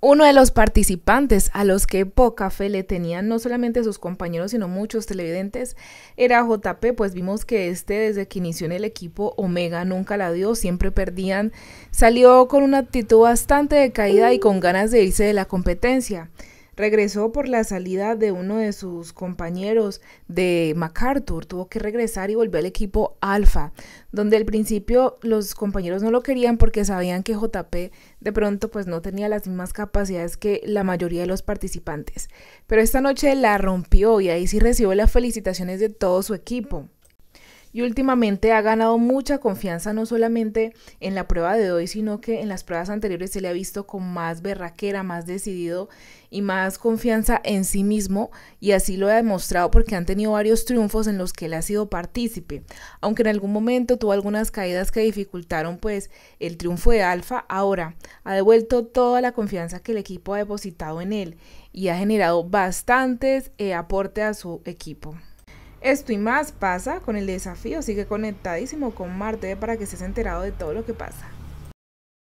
Uno de los participantes a los que poca fe le tenían no solamente sus compañeros, sino muchos televidentes, era JP, pues vimos que este desde que inició en el equipo Omega nunca la dio, siempre perdían, salió con una actitud bastante decaída y con ganas de irse de la competencia regresó por la salida de uno de sus compañeros de MacArthur, tuvo que regresar y volvió al equipo Alfa, donde al principio los compañeros no lo querían porque sabían que JP de pronto pues no tenía las mismas capacidades que la mayoría de los participantes. Pero esta noche la rompió y ahí sí recibió las felicitaciones de todo su equipo y últimamente ha ganado mucha confianza no solamente en la prueba de hoy, sino que en las pruebas anteriores se le ha visto con más berraquera, más decidido y más confianza en sí mismo y así lo ha demostrado porque han tenido varios triunfos en los que él ha sido partícipe. Aunque en algún momento tuvo algunas caídas que dificultaron pues el triunfo de Alfa, ahora ha devuelto toda la confianza que el equipo ha depositado en él y ha generado bastantes eh, aporte a su equipo. Esto y más pasa con el desafío, sigue conectadísimo con Marte para que estés enterado de todo lo que pasa.